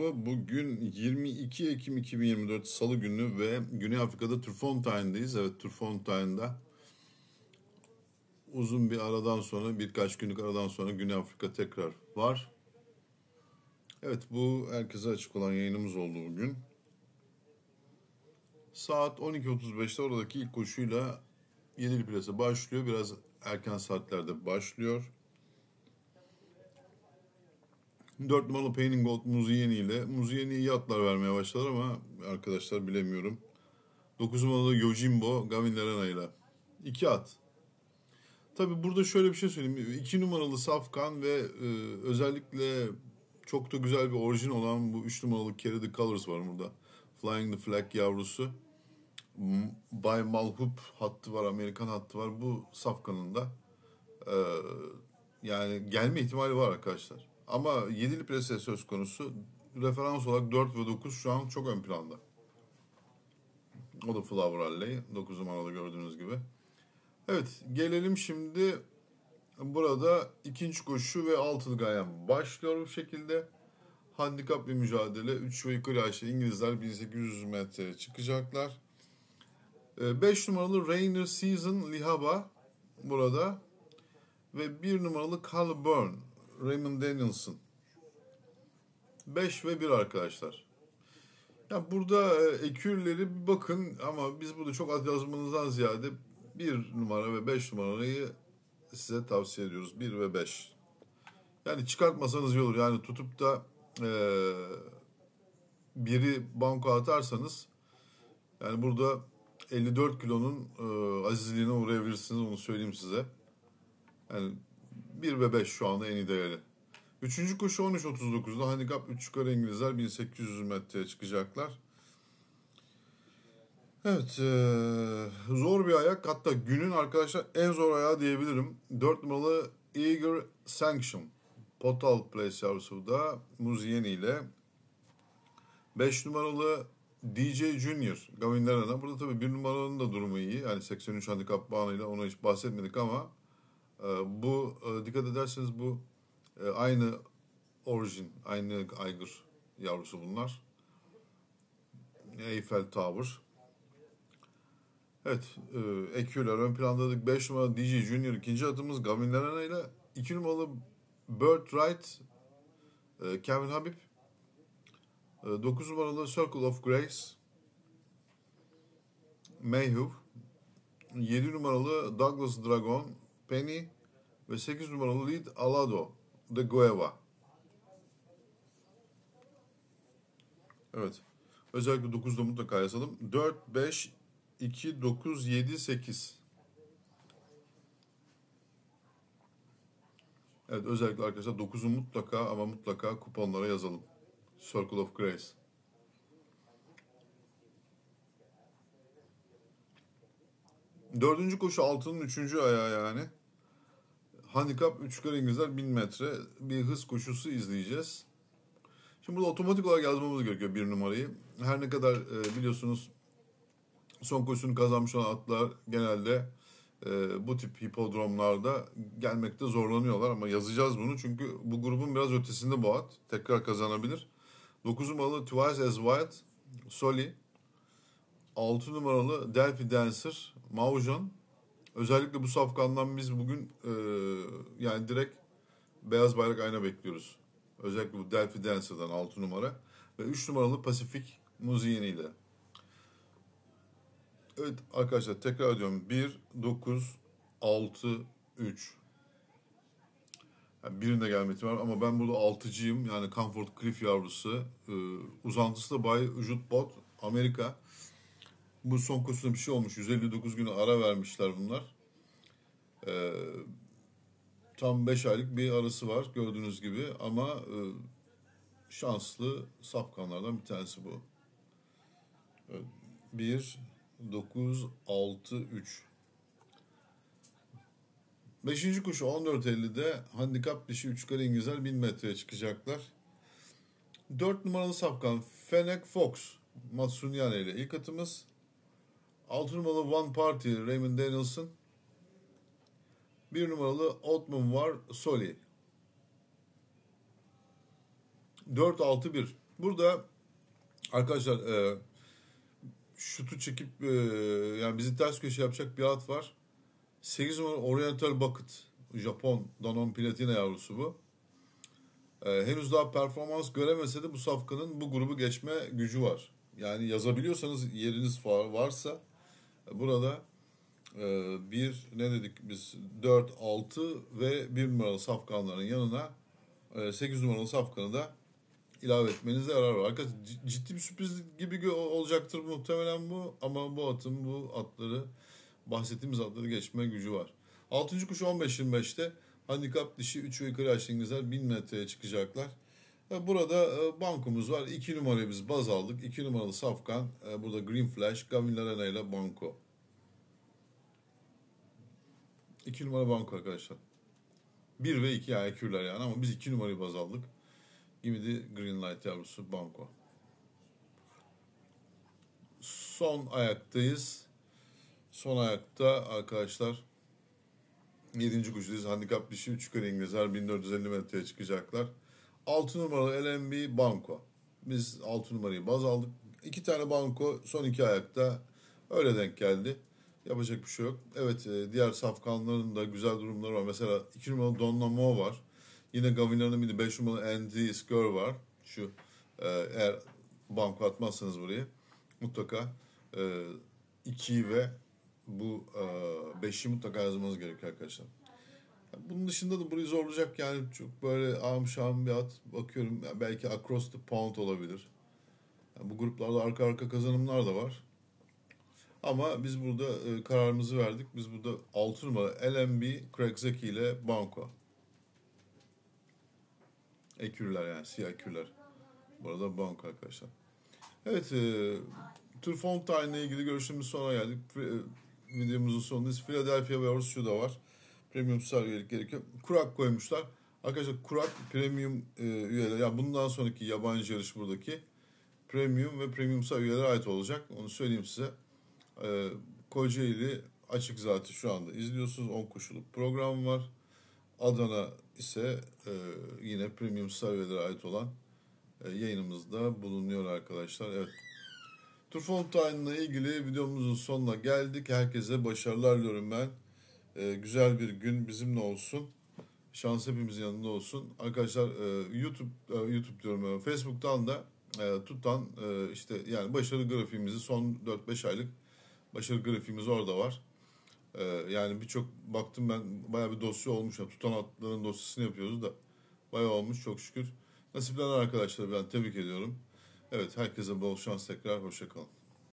Bugün 22 Ekim 2024 Salı günü ve Güney Afrika'da Turfontain'deyiz. Evet Turfontain'da uzun bir aradan sonra birkaç günlük aradan sonra Güney Afrika tekrar var. Evet bu herkese açık olan yayınımız oldu bugün. Saat 12.35'te oradaki ilk koşuyla 7 plase başlıyor. Biraz erken saatlerde başlıyor. 4 numaralı Painting Gold Muziyeni ile. Muziyeni'ye iyi atlar vermeye başladılar ama arkadaşlar bilemiyorum. 9 numaralı Yojimbo Gavin Lerena ile. 2 at. Tabi burada şöyle bir şey söyleyeyim. 2 numaralı Safkan ve e, özellikle çok da güzel bir orijin olan bu 3 numaralı Carry the Colors var burada. Flying the Flag yavrusu. Bay Malhup hattı var, Amerikan hattı var. Bu Safkan'ın da e, yani gelme ihtimali var arkadaşlar. Ama yedili plase söz konusu. Referans olarak 4 ve 9 şu an çok ön planda. O da Flower Alley. 9 numarada gördüğünüz gibi. Evet gelelim şimdi burada ikinci koşu ve altılı gayem başlıyor bu şekilde. Handikap bir mücadele. 3 ve yukarı yaşlı İngilizler 1800 metre çıkacaklar. 5 ee, numaralı Rainer Season Lihaba burada ve 1 numaralı Cal Burn Raymond Danielson. 5 ve 1 arkadaşlar. Ya burada e, ekürleri bir bakın ama biz burada çok ad yazmanızdan ziyade 1 numara ve 5 numarayı size tavsiye ediyoruz. 1 ve 5. Yani çıkartmasanız iyi olur. Yani tutup da e, biri banko atarsanız yani burada 54 kilonun e, azizliğine uğrayabilirsiniz onu söyleyeyim size. Yani 1 ve 5 şu anda en iyi değeri. Üçüncü koşu 13.39'da handikap 3 yukarı İngilizler 1800 metreye çıkacaklar. Evet e, zor bir ayak hatta günün arkadaşlar en zor ayağı diyebilirim. 4 numaralı Eager Sanction. Potal Place yavrusu da Muzieni ile. 5 numaralı DJ Junior Gavin Lerner'dan. Burada tabii 1 numaranın da durumu iyi. Yani 83 handikap bağıyla ona hiç bahsetmedik ama ee, bu e, dikkat ederseniz bu e, aynı orijin, aynı aygır yavrusu bunlar. Eiffel Tower. Evet, e, EQ'ler ön planladık. 5 numaralı DJ Junior ikinci atımız Gavin Lerana ile 2 numaralı Bert Wright, e, Kevin Habib. 9 e, numaralı Circle of Grace, Mayhew. 7 numaralı Douglas Dragon, Penny ve 8 numaralı Lead Alado de Gueva. Evet. Özellikle 9'da mutlaka yazalım. 4, 5, 2, 9, 7, 8. Evet özellikle arkadaşlar 9'u mutlaka ama mutlaka kuponlara yazalım. Circle of Grace. Dördüncü koşu altının üçüncü ayağı yani. Handikap üç kare İngilizler 1000 metre. Bir hız koşusu izleyeceğiz. Şimdi burada otomatik olarak yazmamız gerekiyor bir numarayı. Her ne kadar e, biliyorsunuz son koşusunu kazanmış olan atlar genelde e, bu tip hipodromlarda gelmekte zorlanıyorlar. Ama yazacağız bunu çünkü bu grubun biraz ötesinde bu at. Tekrar kazanabilir. Dokuz numaralı Twice as White Soli. 6 numaralı Delphi Dancer Maujan. Özellikle bu safkandan biz bugün e, yani direkt beyaz bayrak ayna bekliyoruz. Özellikle bu Delphi Dancer'dan 6 numara ve 3 numaralı Pasifik Muziyeni ile. Evet arkadaşlar tekrar ediyorum. 1, 9, 6, 3. Yani birinde gelme var? ama ben burada 6'cıyım. Yani Comfort Cliff yavrusu. Ee, uzantısı da Bay Jude Bot Amerika bu son kursuna bir şey olmuş. 159 günü ara vermişler bunlar. Ee, tam 5 aylık bir arası var gördüğünüz gibi ama e, şanslı safkanlardan bir tanesi bu. Evet, 1, 9, 6, 3. Beşinci kuşu 14.50'de handikap dişi 3 kare İngilizler 1000 metreye çıkacaklar. 4 numaralı safkan Fenek Fox Matsunyane ile ilk atımız. 6 numaralı One Party Raymond Danielson. 1 numaralı Otman var Soli. 4-6-1. Burada arkadaşlar e, şutu çekip e, yani bizi ters köşe yapacak bir at var. 8 numaralı Oriental Bucket. Japon Danon Platina yavrusu bu. E, henüz daha performans göremese de bu safkanın bu grubu geçme gücü var. Yani yazabiliyorsanız yeriniz varsa Burada e, bir ne dedik biz 4, 6 ve 1 numaralı safkanların yanına e, 8 numaralı safkanı da ilave etmenize yarar var. Arkadaşlar ciddi bir sürpriz gibi olacaktır muhtemelen bu ama bu atın bu atları bahsettiğimiz atları geçme gücü var. 6. kuş 15-25'te handikap dişi 3 ve yukarı yaşlı İngilizler 1000 metreye çıkacaklar. E, burada e, bankomuz var. 2 numarayı biz baz aldık. 2 numaralı safkan e, burada Green Flash, Gavin Larena ile banko. 2 numara banko arkadaşlar. bir ve iki yani kürler yani ama biz iki numarayı baz aldık. Gibi de Green Light yavrusu banko. Son ayaktayız. Son ayakta arkadaşlar 7. kuştayız. Handikap dişi 3 kare İngilizler 1450 metreye çıkacaklar. 6 numaralı LNB Banko. Biz 6 numarayı baz aldık. İki tane Banko son iki ayakta öyle denk geldi. Yapacak bir şey yok. Evet e, diğer safkanların da güzel durumları var. Mesela 2 numaralı Donnamo var. Yine Gavina'nın bir de 5 numaralı Andy Skör var. Şu e, eğer banko atmazsanız burayı mutlaka 2 e, ve bu 5'i mutlaka yazmanız gerekiyor arkadaşlar. Bunun dışında da burayı zorlayacak yani çok böyle ağım şahım bir at bakıyorum. Yani belki Across the Pond olabilir. Yani bu gruplarda arka arka kazanımlar da var. Ama biz burada e, kararımızı verdik. Biz burada 6 numara LMB Craig Zeki ile Banco. Ekürler yani siyah ekürler. Bu arada Banco arkadaşlar. Evet e, Tour Fontaine ile ilgili görüşümüz sona geldik. E, videomuzun sonundayız. Philadelphia ve Horseshoe'da var. Premium Star üyelik gerekiyor. Kurak koymuşlar. Arkadaşlar kurak premium e, üyeler. Yani bundan sonraki yabancı yarış buradaki premium ve premium star üyelere ait olacak. Onu söyleyeyim size. E, Kocaeli açık zaten şu anda izliyorsunuz. 10 koşuluk program var. Adana ise e, yine premium star üyelere ait olan e, yayınımızda bulunuyor arkadaşlar. Evet. Tur Fontaine'la ilgili videomuzun sonuna geldik. Herkese başarılar diliyorum ben. E, güzel bir gün bizimle olsun. Şans hepimizin yanında olsun. Arkadaşlar e, YouTube e, YouTube diyorum e, Facebook'tan da e, tutan e, işte yani başarı grafiğimizi son 4-5 aylık başarı grafiğimiz orada var. E, yani birçok baktım ben bayağı bir dosya olmuş. Yani tutan atların dosyasını yapıyoruz da bayağı olmuş çok şükür. Nasipler arkadaşlar ben tebrik ediyorum. Evet herkese bol şans tekrar hoşçakalın.